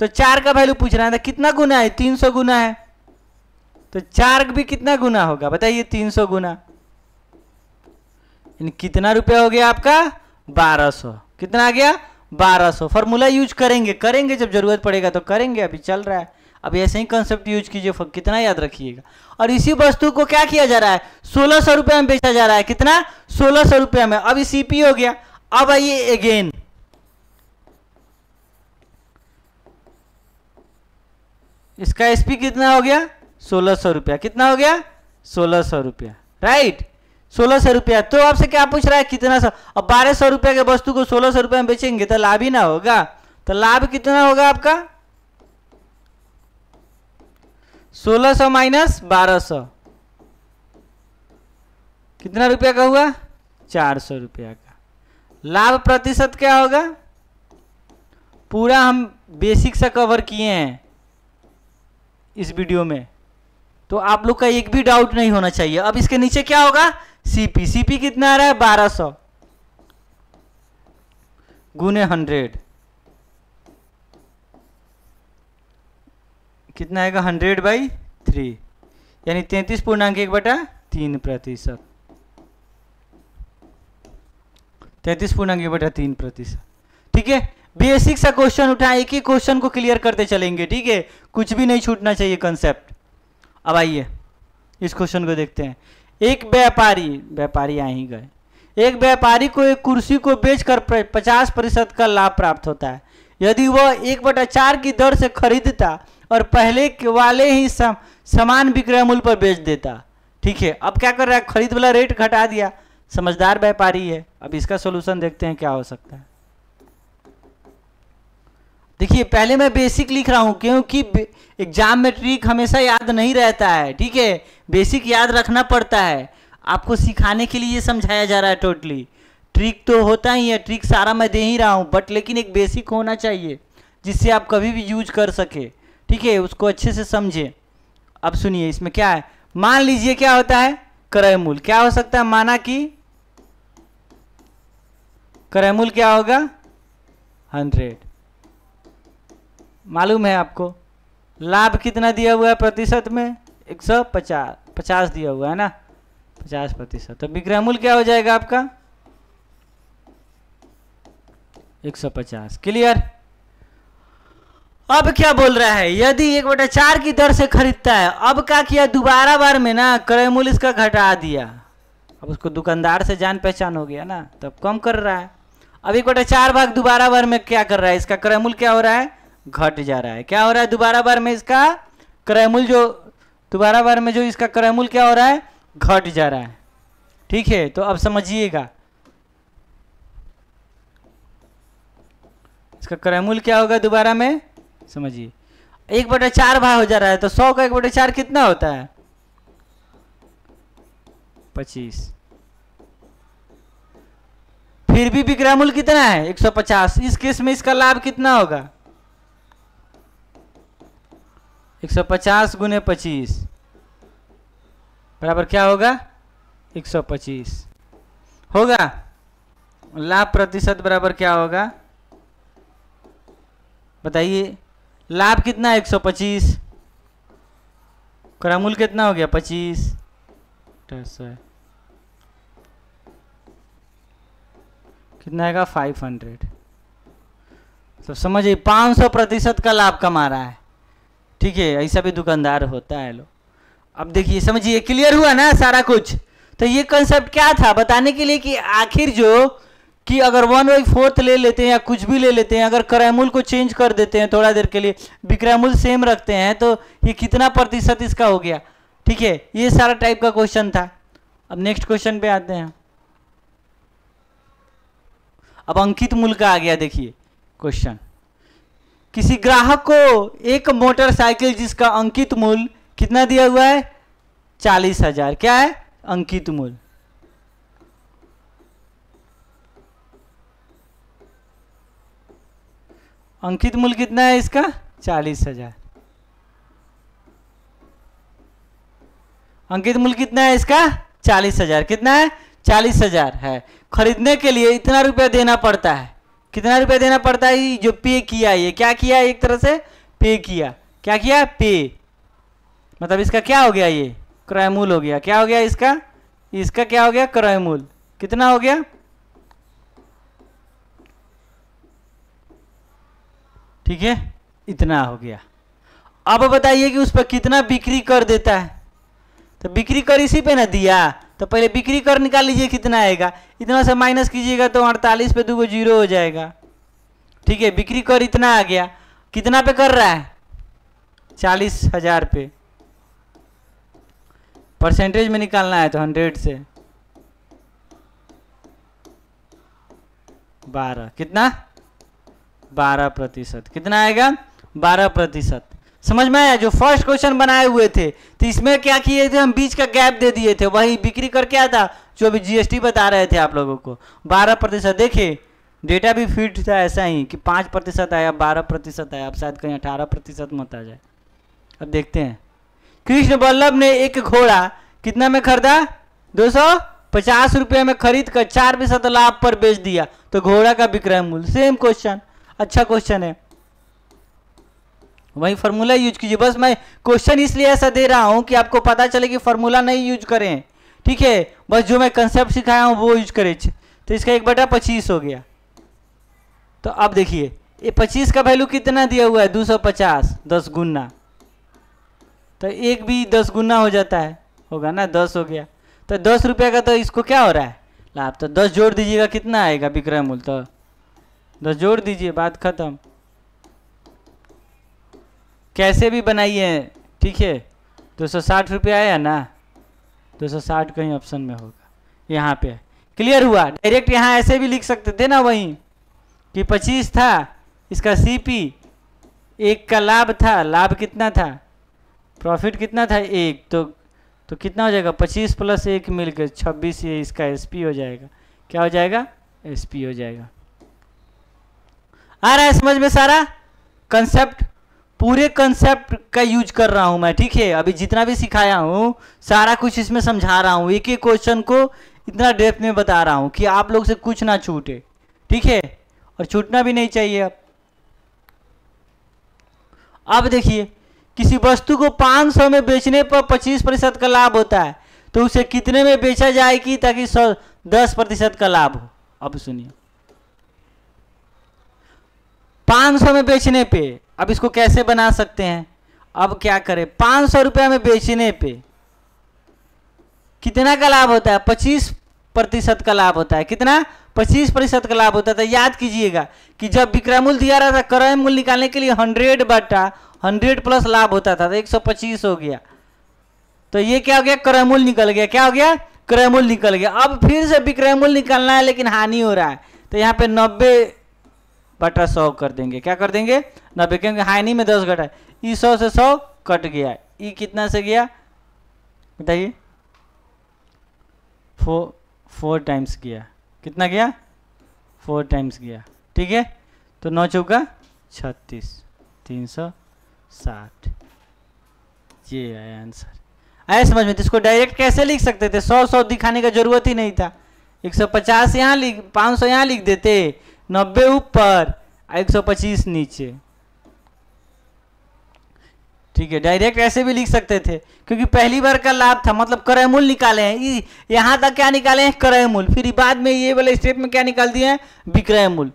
तो चार का वैल्यू पूछ रहा है तो कितना गुना है तीन सौ गुना है तो चार भी कितना गुना होगा बताइए तीन सौ गुना कितना रुपया हो गया आपका बारह सौ कितना आ गया बारह सौ फॉर्मूला यूज करेंगे करेंगे जब जरूरत पड़ेगा तो करेंगे अभी चल रहा है अब ऐसे ही कंसेप्ट यूज कीजिए कितना याद रखिएगा और इसी वस्तु को क्या किया जा रहा है सोलह सौ रुपये में बेचा जा रहा है कितना सोलह सौ रुपये में अब सीपी हो गया अब आइए अगेन इसका एसपी कितना हो गया सोलह सौ रुपया कितना हो गया सोलह सौ रुपया राइट सोलह सौ रुपया तो आपसे क्या पूछ रहा है कितना सौ अब बारह सौ रुपया के वस्तु को सोलह सौ रुपया में बेचेंगे तो लाभ ही ना होगा तो लाभ कितना होगा आपका सोलह सौ माइनस बारह सौ कितना रुपया का हुआ चार सौ रुपया का लाभ प्रतिशत क्या होगा पूरा हम बेसिक से कवर किए हैं इस वीडियो में तो आप लोग का एक भी डाउट नहीं होना चाहिए अब इसके नीचे क्या होगा सीपी सीपी कितना आ रहा है बारह सौ गुने हंड्रेड कितना आएगा हंड्रेड बाई थ्री यानी तैंतीस पूर्णांक एक बटा तीन प्रतिशत तैतीस पूर्णांक एक बटा तीन प्रतिशत ठीक है बेसिक सा क्वेश्चन उठा एक ही क्वेश्चन को क्लियर करते चलेंगे ठीक है कुछ भी नहीं छूटना चाहिए कंसेप्ट अब आइए इस क्वेश्चन को देखते हैं एक व्यापारी व्यापारी आ ही गए एक व्यापारी को एक कुर्सी को बेचकर पचास प्रतिशत का लाभ प्राप्त होता है यदि वह एक बटा चार की दर से खरीदता और पहले के वाले ही सम, समान विक्रय मूल्य पर बेच देता ठीक है अब क्या कर रहा है खरीद वाला रेट घटा दिया समझदार व्यापारी है अब इसका सोल्यूशन देखते हैं क्या हो सकता है देखिए पहले मैं बेसिक लिख रहा हूँ क्योंकि एग्जाम में ट्रिक हमेशा याद नहीं रहता है ठीक है बेसिक याद रखना पड़ता है आपको सिखाने के लिए ये समझाया जा रहा है टोटली ट्रिक तो होता ही है ट्रिक सारा मैं दे ही रहा हूँ बट लेकिन एक बेसिक होना चाहिए जिससे आप कभी भी यूज कर सके ठीक है उसको अच्छे से समझे अब सुनिए इसमें क्या है मान लीजिए क्या होता है क्रय क्या हो सकता है माना कि क्रय क्या होगा हंड्रेड मालूम है आपको लाभ कितना दिया हुआ है प्रतिशत में एक सौ पचास पचास दिया हुआ है ना पचास प्रतिशत तो विक्रय क्या हो जाएगा आपका एक सौ पचास क्लियर अब क्या बोल रहा है यदि एक बटा चार की दर से खरीदता है अब क्या किया दोबारा बार में ना क्रय मूल्य इसका घटा दिया अब उसको दुकानदार से जान पहचान हो गया ना तब तो कम कर रहा है अब एक बटा चार भाग दोबारा बार में क्या कर रहा है इसका क्रय मूल्य क्या हो रहा है घट जा रहा है क्या हो रहा है दोबारा बार में इसका क्रय मूल्य जो दोबारा बार में जो इसका क्रय मूल्य क्या हो रहा है घट जा रहा है ठीक है तो अब समझिएगा इसका क्रय मूल्य क्या होगा दोबारा में समझिए एक बटे चार भाग हो जा रहा है तो सौ का एक बटे चार कितना होता है पच्चीस फिर भी विक्रय मूल्य कितना है एक सौ पचास इस केस में इसका लाभ कितना होगा एक सौ पचास गुने पच्चीस बराबर क्या होगा एक सौ पच्चीस होगा लाभ प्रतिशत बराबर क्या होगा बताइए लाभ कितना है एक सौ पच्चीस क्रमूल कितना हो गया पच्चीस कितना आएगा फाइव हंड्रेड तो समझिए पाँच सौ प्रतिशत का लाभ कमा रहा है ठीक है ऐसा भी दुकानदार होता है लोग अब देखिए समझिए क्लियर हुआ ना सारा कुछ तो ये कंसेप्ट क्या था बताने के लिए कि आखिर जो कि अगर वन बाई फोर्थ ले लेते हैं या कुछ भी ले लेते हैं अगर क्रयमूल को चेंज कर देते हैं थोड़ा देर के लिए विक्रयमूल सेम रखते हैं तो ये कितना प्रतिशत इसका हो गया ठीक है ये सारा टाइप का क्वेश्चन था अब नेक्स्ट क्वेश्चन पे आते हैं अब अंकित मूल का आ गया देखिए क्वेश्चन किसी ग्राहक को एक मोटरसाइकिल जिसका अंकित मूल कितना दिया हुआ है चालीस हजार क्या है अंकित मूल अंकित मूल कितना है इसका चालीस हजार अंकित मूल कितना है इसका चालीस हजार कितना है चालीस हजार है खरीदने के लिए इतना रुपया देना पड़ता है कितना रुपया देना पड़ता है जो पे किया ये क्या किया एक तरह से पे किया क्या किया पे मतलब इसका क्या हो गया ये क्रय मूल हो गया क्या हो गया इसका इसका क्या हो गया क्रय मूल कितना हो गया ठीक है इतना हो गया अब बताइए कि उस पर कितना बिक्री कर देता है तो बिक्री कर इसी पे ना दिया तो पहले बिक्री कर निकाल लीजिए कितना आएगा इतना से माइनस कीजिएगा तो अड़तालीस पे दो जीरो हो जाएगा ठीक है बिक्री कर इतना आ गया कितना पे कर रहा है चालीस हजार पे परसेंटेज में निकालना है तो हंड्रेड से बारह कितना बारह प्रतिशत कितना आएगा बारह प्रतिशत समझ में आया जो फर्स्ट क्वेश्चन बनाए हुए थे तो इसमें क्या किए थे हम बीच का गैप दे दिए थे वही बिक्री करके था जो अभी जीएसटी बता रहे थे आप लोगों को बारह प्रतिशत देखिए डेटा भी फिट था ऐसा ही कि पाँच प्रतिशत आया बारह प्रतिशत आया अब शायद कहीं अठारह प्रतिशत मत आ जाए अब देखते हैं कृष्ण बल्लभ ने एक घोड़ा कितना में खरीदा दो सौ पचास रुपये में खरीद कर चार प्रतिशत लाभ पर बेच दिया तो घोड़ा का विक्रय मूल्य सेम क्वेश्चन अच्छा क्वेश्चन है वही फार्मूला यूज कीजिए बस मैं क्वेश्चन इसलिए ऐसा दे रहा हूँ कि आपको पता चले कि फार्मूला नहीं यूज करें ठीक है बस जो मैं कंसेप्ट सिखाया हूँ वो यूज करें तो इसका एक बटा पच्चीस हो गया तो अब देखिए ये पच्चीस का वैल्यू कितना दिया हुआ है दो सौ पचास दस गुना तो एक भी दस गुना हो जाता है होगा ना दस हो गया तो दस रुपये का तो इसको क्या हो रहा है लाभ तो दस जोड़ दीजिएगा कितना आएगा विक्रय मूल्य तो तो जोड़ दीजिए बात ख़त्म कैसे भी बनाइए ठीक है दो सौ साठ रुपया आया ना दो सौ साठ कहीं ऑप्शन में होगा यहाँ पे क्लियर हुआ डायरेक्ट यहाँ ऐसे भी लिख सकते थे ना वहीं कि पच्चीस था इसका सीपी एक का लाभ था लाभ कितना था प्रॉफिट कितना था एक तो तो कितना हो जाएगा पच्चीस प्लस एक मिलकर छब्बीस ये इसका एसपी हो जाएगा क्या हो जाएगा एसपी हो जाएगा आ रहा है समझ में सारा कंसेप्ट पूरे कंसेप्ट का यूज कर रहा हूँ मैं ठीक है अभी जितना भी सिखाया हूँ सारा कुछ इसमें समझा रहा हूँ एक एक क्वेश्चन को इतना डेप्थ में बता रहा हूँ कि आप लोग से कुछ ना छूटे ठीक है और छूटना भी नहीं चाहिए अब अब देखिए किसी वस्तु को 500 में बेचने पर 25 प्रतिशत का लाभ होता है तो उसे कितने में बेचा जाएगी ताकि सौ दस प्रतिशत का लाभ हो अब सुनिए पाँच सौ में बेचने पे अब इसको कैसे बना सकते हैं अब क्या करें पाँच सौ रुपये में बेचने पे कितना का लाभ होता है पच्चीस प्रतिशत का लाभ होता है कितना पच्चीस प्रतिशत का लाभ होता था तो याद कीजिएगा कि जब विक्रय मूल्य दिया रहा था क्रय मूल्य निकालने के लिए हंड्रेड बटा हंड्रेड प्लस लाभ होता था तो एक सौ पच्चीस हो गया तो ये क्या हो गया क्रय मूल्य निकल गया क्या हो गया क्रय मूल्य निकल गया अब फिर से विक्रय मूल्य है लेकिन हानि हो रहा है तो यहाँ पे नब्बे बटा सौ कर देंगे क्या कर देंगे नब्बे क्योंकि हाइनी में दस घटा है ई सौ से सौ कट गया ई कितना से गया बताइए फोर फोर टाइम्स गया कितना गया फोर टाइम्स गया ठीक है तो नौ चौका छत्तीस तीन सौ साठ ये है आंसर आया समझ में तो इसको डायरेक्ट कैसे लिख सकते थे सौ सौ दिखाने का जरूरत ही नहीं था एक सौ पचास यहाँ लिख पाँच सौ यहाँ लिख देते नब्बे ऊपर एक सौ पच्चीस नीचे ठीक है डायरेक्ट ऐसे भी लिख सकते थे क्योंकि पहली बार का लाभ था मतलब क्रय मूल निकाले हैं यहाँ तक क्या निकाले हैं क्रय मूल फिर बाद में ये वाले स्टेप में क्या निकाल दिए हैं विक्रय मूल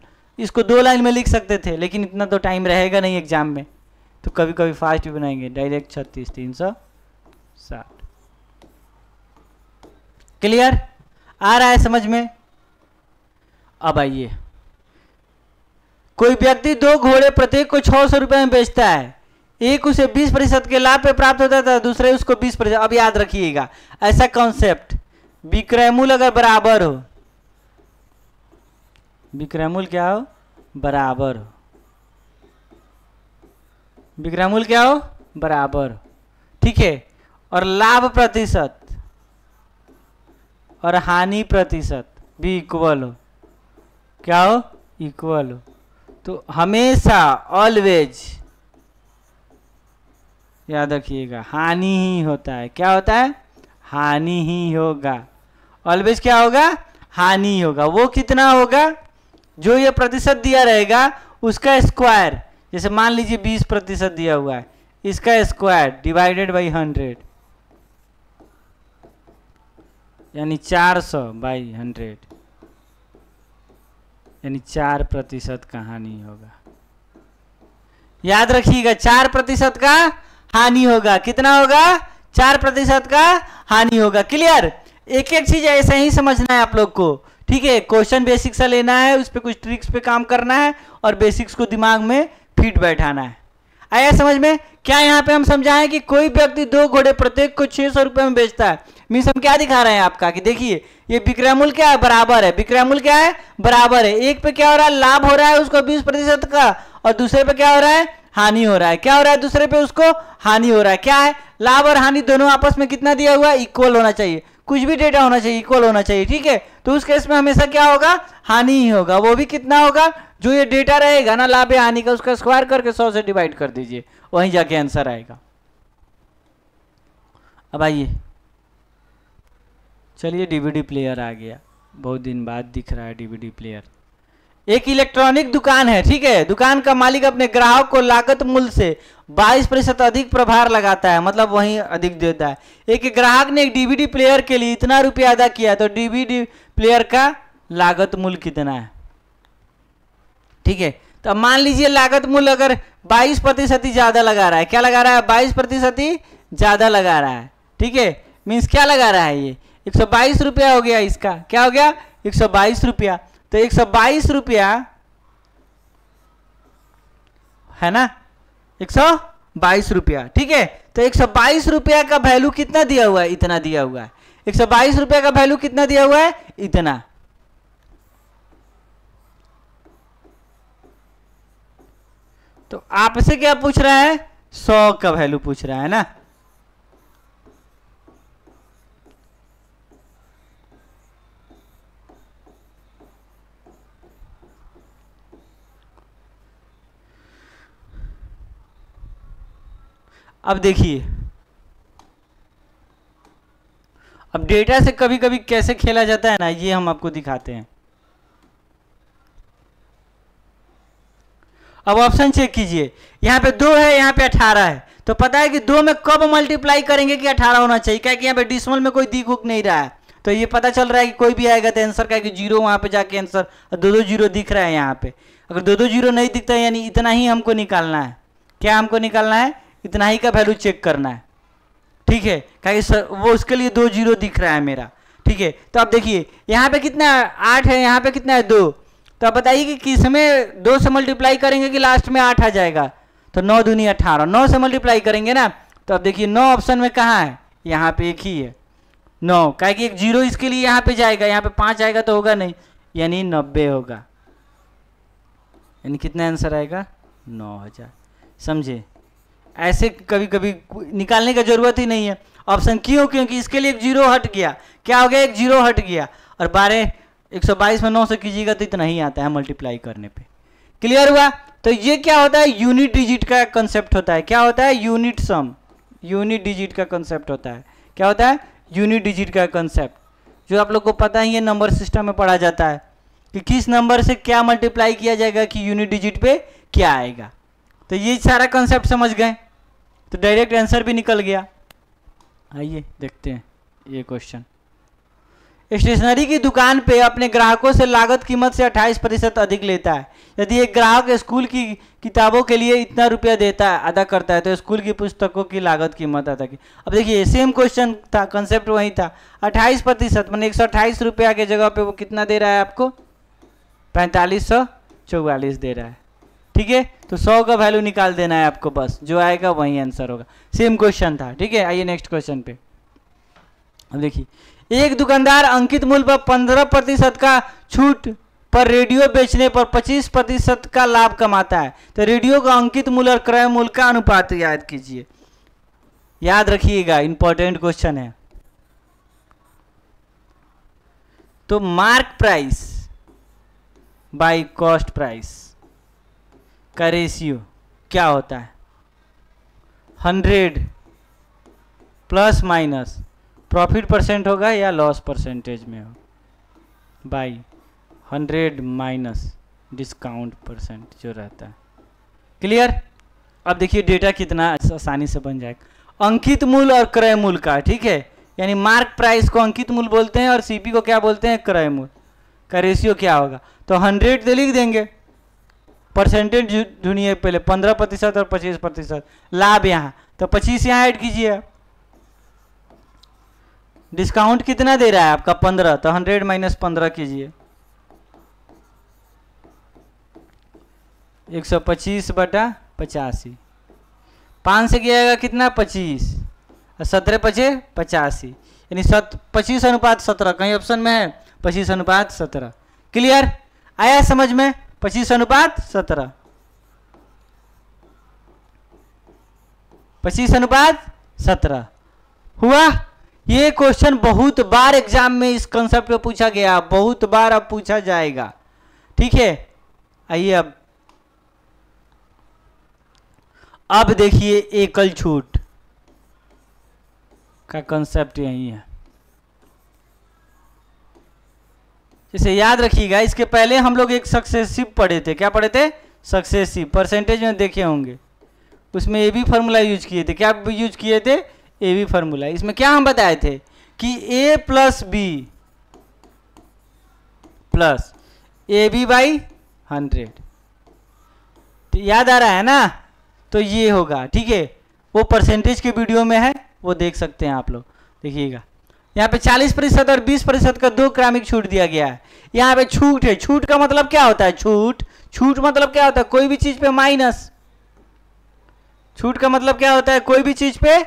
इसको दो लाइन में लिख सकते थे लेकिन इतना तो टाइम रहेगा नहीं एग्जाम में तो कभी कभी फास्ट भी बनाएंगे डायरेक्ट छत्तीस तीन सौ साठ क्लियर आ रहा है समझ में अब आइए कोई व्यक्ति दो घोड़े प्रत्येक को छः सौ रुपये में बेचता है एक उसे बीस प्रतिशत के लाभ पे प्राप्त होता था तो दूसरे उसको बीस प्रतिशत अब याद रखिएगा ऐसा कॉन्सेप्ट विक्रय अगर बराबर हो विक्रय क्या हो बराबर हो विक्रय क्या हो बराबर हो ठीक है और लाभ प्रतिशत और हानि प्रतिशत भी इक्वल हो क्या हो इक्वल हो तो हमेशा ऑलवेज याद रखिएगा हानि ही होता है क्या होता है हानि ही होगा ऑलवेज क्या होगा हानि होगा वो कितना होगा जो ये प्रतिशत दिया रहेगा उसका स्क्वायर जैसे मान लीजिए बीस प्रतिशत दिया हुआ है इसका स्क्वायर डिवाइडेड बाई हंड्रेड यानी चार सौ बाई हंड्रेड यानी चार प्रतिशत कहानी होगा याद रखिएगा चार प्रतिशत का हानि होगा कितना होगा चार प्रतिशत का हानि होगा क्लियर एक एक चीज ऐसे ही समझना है आप लोग को ठीक है क्वेश्चन बेसिक से लेना है उस पर कुछ ट्रिक्स पे काम करना है और बेसिक्स को दिमाग में फिट बैठाना है आया समझ में क्या यहाँ पे हम समझाएं कि कोई व्यक्ति दो घोड़े प्रत्येक को छह सौ रुपये में बेचता है मीन्स हम क्या दिखा रहे हैं आपका कि देखिए ये विक्रयमूल क्या है बराबर है विक्रयमूल क्या है बराबर है एक पे क्या हो रहा है लाभ हो रहा है उसको बीस प्रतिशत का और दूसरे पे क्या हो रहा है हानि हो रहा है क्या हो रहा है दूसरे पे उसको हानि हो रहा है क्या है लाभ और हानि दोनों आपस में कितना दिया हुआ है इक्वल होना चाहिए कुछ भी डेटा होना चाहिए इक्वल होना चाहिए ठीक है तो उस केस में हमेशा क्या होगा हानि ही होगा वो भी कितना होगा जो ये डेटा रहेगा ना लाभ या हानि का उसका स्क्वायर करके सौ से डिवाइड कर दीजिए वहीं जाके आंसर आएगा अब आइए चलिए डीवीडी प्लेयर आ गया बहुत दिन बाद दिख रहा है डीवीडी प्लेयर एक इलेक्ट्रॉनिक दुकान है ठीक है दुकान का मालिक अपने ग्राहक को लागत मूल्य से 22 प्रतिशत अधिक प्रभार लगाता है मतलब वहीं अधिक देता है एक ग्राहक ने एक डीवीडी प्लेयर के लिए इतना रुपया अदा किया तो डीवीडी प्लेयर का लागत मूल्य कितना है ठीक है तो मान लीजिए लागत मूल्य अगर 22 प्रतिशत ही ज़्यादा लगा रहा है क्या लगा रहा है 22 प्रतिशत ही ज़्यादा लगा रहा है ठीक है मीन्स क्या लगा रहा है ये एक सौ बाईस रुपया हो गया इसका क्या हो गया एक सौ बाईस रुपया तो एक सौ बाईस रुपया है ना एक सौ बाईस रुपया ठीक है तो एक सौ बाईस रुपया का वैल्यू कितना दिया हुआ है इतना दिया हुआ है एक सौ बाईस रुपया का वैल्यू कितना दिया हुआ है इतना तो आपसे क्या पूछ रहा है सौ का वैल्यू पूछ रहा है ना अब देखिए अब डेटा से कभी कभी कैसे खेला जाता है ना ये हम आपको दिखाते हैं अब ऑप्शन चेक कीजिए यहां पे दो है यहां पे अठारह है तो पता है कि दो में कब मल्टीप्लाई करेंगे कि अठारह होना चाहिए क्या कि यहां पे डिसमल में कोई दिख उख नहीं रहा है तो ये पता चल रहा है कि कोई भी आएगा तो आंसर क्या कि जीरो वहां पे जाके आंसर दो दो जीरो दिख रहा है यहां पे अगर दो दो जीरो नहीं दिखता यानी इतना ही हमको निकालना है क्या हमको निकालना है इतना ही का वैल्यू चेक करना है ठीक है क्या सर वो उसके लिए दो जीरो दिख रहा है मेरा ठीक है तो आप देखिए यहाँ पे कितना आठ है यहाँ पे कितना है दो तो आप बताइए कि किस में दो से मल्टीप्लाई करेंगे कि लास्ट में आठ आ जाएगा तो नौ दूनी अठारह नौ से मल्टीप्लाई करेंगे ना तो आप देखिए नौ ऑप्शन में कहाँ है यहाँ पे एक ही है नौ क्या कि एक जीरो इसके लिए यहाँ पे जाएगा यहाँ पे पाँच आएगा तो होगा नहीं यानी नब्बे होगा यानी कितना आंसर आएगा नौ हज़ार समझे ऐसे कभी कभी निकालने का ज़रूरत ही नहीं है ऑप्शन क्यों क्योंकि इसके लिए एक जीरो हट गया क्या हो गया एक जीरो हट गया और बारह एक सौ बाईस में नौ सौ कीजिएगा तो इतना ही आता है मल्टीप्लाई करने पे क्लियर हुआ तो ये क्या होता है यूनिट डिजिट का कंसेप्ट होता है क्या होता है यूनिट सम यूनिट डिजिट का कंसेप्ट होता है क्या होता है यूनिट डिजिट का कंसेप्ट जो आप लोग को पता ही है नंबर सिस्टम में पढ़ा जाता है कि किस नंबर से क्या मल्टीप्लाई किया जाएगा कि यूनिट डिजिट पे क्या आएगा तो ये सारा कंसेप्ट समझ गए तो डायरेक्ट आंसर भी निकल गया आइए देखते हैं ये क्वेश्चन स्टेशनरी की दुकान पे अपने ग्राहकों से लागत कीमत से 28 प्रतिशत अधिक लेता है यदि एक ग्राहक स्कूल की किताबों के लिए इतना रुपया देता है अदा करता है तो स्कूल की पुस्तकों की लागत कीमत अदा की अब देखिए सेम क्वेश्चन था कंसेप्ट वही था 28 प्रतिशत मैंने मतलब एक रुपया के जगह पे वो कितना दे रहा है आपको पैंतालीस सौ चौवालीस दे रहा है ठीक है तो सौ का वैल्यू निकाल देना है आपको बस जो आएगा वही आंसर होगा सेम क्वेश्चन था ठीक है आइए नेक्स्ट क्वेश्चन पे अब देखिए एक दुकानदार अंकित मूल्य पर पंद्रह प्रतिशत का छूट पर रेडियो बेचने पर 25 प्रतिशत का लाभ कमाता है तो रेडियो का अंकित मूल्य और क्रय मूल्य का अनुपात याद कीजिए याद रखिएगा इंपॉर्टेंट क्वेश्चन है तो mark price by cost price का रेशियो क्या होता है hundred plus minus profit percent होगा या लॉस परसेंटेज में हो by hundred minus discount percent जो रहता है क्लियर अब देखिए डेटा कितना आसानी से बन जाएगा अंकित मूल और क्रय मूल का ठीक है यानी मार्क प्राइस को अंकित मूल बोलते हैं और सीपी को क्या बोलते हैं क्रय मूल का रेशियो क्या होगा तो हंड्रेड तो लिख देंगे परसेंटेज ढूंढिए पहले पंद्रह प्रतिशत और पच्चीस प्रतिशत लाभ यहाँ तो पच्चीस यहाँ ऐड कीजिए डिस्काउंट कितना दे रहा है आपका पंद्रह तो हंड्रेड माइनस पंद्रह कीजिए एक सौ पच्चीस बटा पचासी पाँच से किया जाएगा कितना पच्चीस सत्रह पचे पचासी यानी सत पच्चीस अनुपात सत्रह कहीं ऑप्शन में है पच्चीस अनुपात सत्रह क्लियर आया समझ में पच्चीस अनुपात सत्रह पच्चीस अनुपात सत्रह हुआ ये क्वेश्चन बहुत बार एग्जाम में इस कॉन्सेप्ट में पूछा गया बहुत बार अब पूछा जाएगा ठीक है आइए अब अब देखिए एकल छूट का कॉन्सेप्ट यही है जैसे याद रखिएगा इसके पहले हम लोग एक सक्सेसिव पढ़े थे क्या पढ़े थे सक्सेसिव परसेंटेज में देखे होंगे उसमें ए बी फार्मूला यूज किए थे क्या यूज किए थे ए बी फार्मूला इसमें क्या हम बताए थे कि A plus B plus A B by hundred तो याद आ रहा है ना तो ये होगा ठीक है वो परसेंटेज के वीडियो में है वो देख सकते हैं आप लोग देखिएगा यहाँ पे 40 प्रतिशत और 20 प्रतिशत का दो क्रमिक छूट दिया गया है यहाँ पे छूट है छूट का मतलब क्या होता है छूट छूट मतलब क्या होता है कोई भी चीज पे माइनस छूट का मतलब क्या होता है कोई भी चीज पे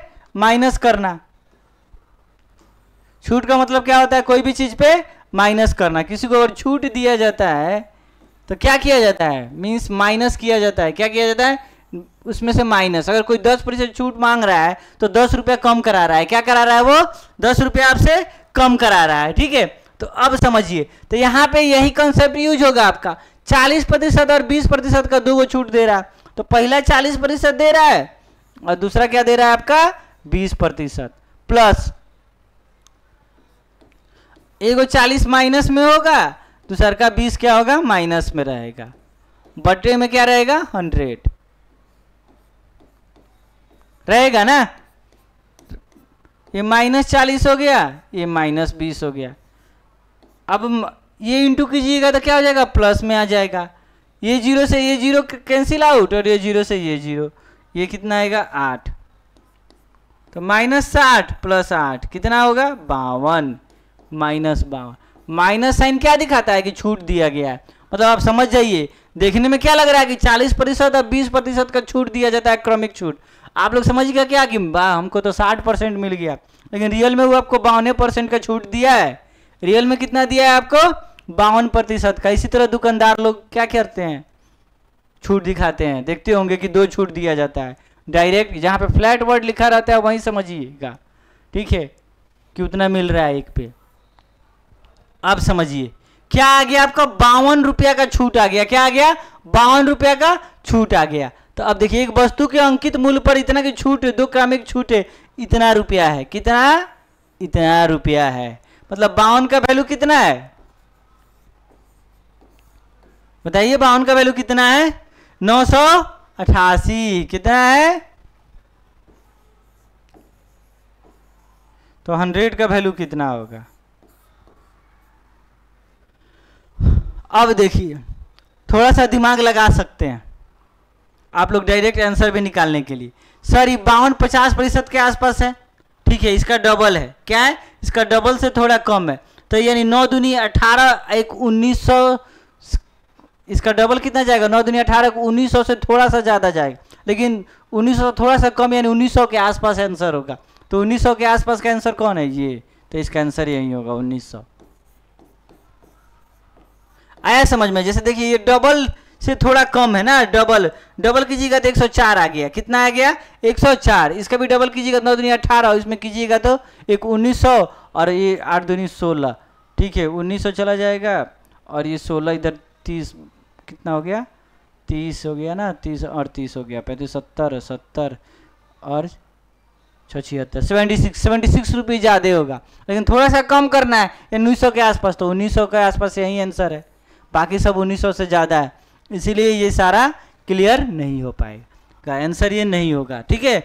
माइनस करना छूट का मतलब क्या होता है कोई भी चीज पे माइनस करना किसी को अगर छूट दिया जाता है तो क्या किया जाता है मीन्स माइनस किया जाता है क्या किया जाता है उसमें से माइनस अगर कोई दस प्रतिशत छूट मांग रहा है तो दस रुपया कम करा रहा है क्या करा रहा है वो दस रुपया आपसे कम करा रहा है ठीक है तो अब समझिए तो यहाँ पे यही कंसेप्ट यूज होगा आपका चालीस प्रतिशत और बीस प्रतिशत का दो छूट दे रहा है तो पहला चालीस प्रतिशत दे रहा है और दूसरा क्या दे रहा है आपका बीस प्रतिशत प्लस एगो चालीस माइनस में होगा दूसर का बीस क्या होगा माइनस में रहेगा बटे में क्या रहेगा हंड्रेड रहेगा ना ये माइनस चालीस हो गया ये माइनस बीस हो गया अब ये इंटू कीजिएगा तो क्या हो जाएगा प्लस में आ जाएगा ये जीरो से ये जीरो कैंसिल आउट और ये जीरो से ये जीरो ये कितना आएगा आठ तो माइनस साठ प्लस आठ कितना होगा बावन माइनस बावन माइनस साइन क्या दिखाता है कि छूट दिया गया है मतलब आप समझ जाइए देखने में क्या लग रहा है कि चालीस प्रतिशत और बीस प्रतिशत का छूट दिया जाता है क्रमिक छूट आप लोग समझ गया क्या कि हमको तो साठ परसेंट मिल गया लेकिन रियल में वो आपको बावने परसेंट का छूट दिया है रियल में कितना दिया है आपको बावन प्रतिशत का इसी तरह दुकानदार लोग क्या करते हैं छूट दिखाते हैं देखते होंगे कि दो छूट दिया जाता है डायरेक्ट जहाँ पे फ्लैट वर्ड लिखा रहता है वहीं समझिएगा ठीक है कि उतना मिल रहा है एक पे आप समझिए क्या आ गया आपका बावन रुपया का छूट आ गया क्या आ गया बावन रुपया का छूट आ गया तो अब देखिए एक वस्तु के अंकित मूल्य पर इतना की छूट दो क्रमिक छूट है इतना रुपया है कितना इतना रुपया है मतलब बावन का वैल्यू कितना है बताइए बावन का वैल्यू कितना है नौ सौ अठासी कितना है तो हंड्रेड का वैल्यू कितना होगा अब देखिए थोड़ा सा दिमाग लगा सकते हैं आप लोग डायरेक्ट आंसर भी निकालने के लिए सर ये बावन पचास प्रतिशत के आसपास है ठीक है इसका डबल है क्या है इसका डबल से थोड़ा कम है तो यानी नौ दूनी अठारह एक उन्नीस सौ इसका डबल कितना जाएगा नौ दुनी अठारह उन्नीस सौ से थोड़ा सा ज़्यादा जाएगा लेकिन उन्नीस सौ थोड़ा सा कम यानी उन्नीस सौ के आसपास आंसर होगा तो उन्नीस सौ के आसपास का आंसर कौन है ये तो इसका आंसर यही होगा उन्नीस सौ आया समझ में जैसे देखिए ये डबल से थोड़ा कम है ना डबल डबल कीजिएगा तो 104 आ गया कितना आ गया 104 इसका भी डबल कीजिएगा तो नौ दुनिया अठारह इसमें कीजिएगा तो एक उन्नीस और ये आठ दुनी सोलह ठीक है उन्नीस चला जाएगा और ये सोलह इधर तीस कितना हो गया तीस हो गया ना तीस और तीस हो गया पैंतीस सत्तर सत्तर और छः छिहत्तर सेवेंटी सिक्स सेवेंटी सिक्स रुपये ज़्यादा होगा लेकिन थोड़ा सा कम करना है उन्नीस सौ के आसपास तो उन्नीस सौ के आसपास यही आंसर है बाकी सब उन्नीस सौ से ज़्यादा है इसीलिए ये सारा क्लियर नहीं हो पाएगा आंसर ये नहीं होगा ठीक है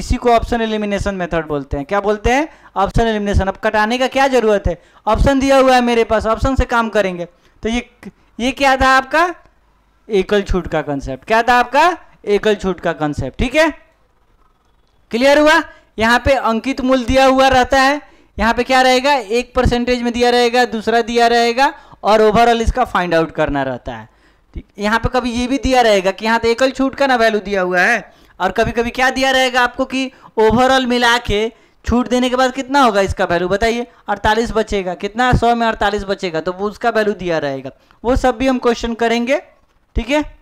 इसी को ऑप्शन एलिमिनेशन मेथड बोलते हैं क्या बोलते हैं ऑप्शन एलिमिनेशन अब कटाने का क्या जरूरत है ऑप्शन दिया हुआ है मेरे पास ऑप्शन से काम करेंगे तो ये ये क्या था आपका एकल छूट का कंसेप्ट क्या था आपका एकल छूट का कंसेप्ट ठीक है क्लियर हुआ यहाँ पे अंकित मूल दिया हुआ रहता है यहाँ पे क्या रहेगा एक परसेंटेज में दिया रहेगा दूसरा दिया रहेगा और ओवरऑल इसका फाइंड आउट करना रहता है ठीक यहाँ पे कभी ये भी दिया रहेगा कि यहाँ तो एकल छूट का ना वैल्यू दिया हुआ है और कभी कभी क्या दिया रहेगा आपको कि ओवरऑल मिला के छूट देने के बाद कितना होगा इसका वैल्यू बताइए अड़तालीस बचेगा कितना सौ में अड़तालीस बचेगा तो वो उसका वैल्यू दिया रहेगा वो सब भी हम क्वेश्चन करेंगे ठीक है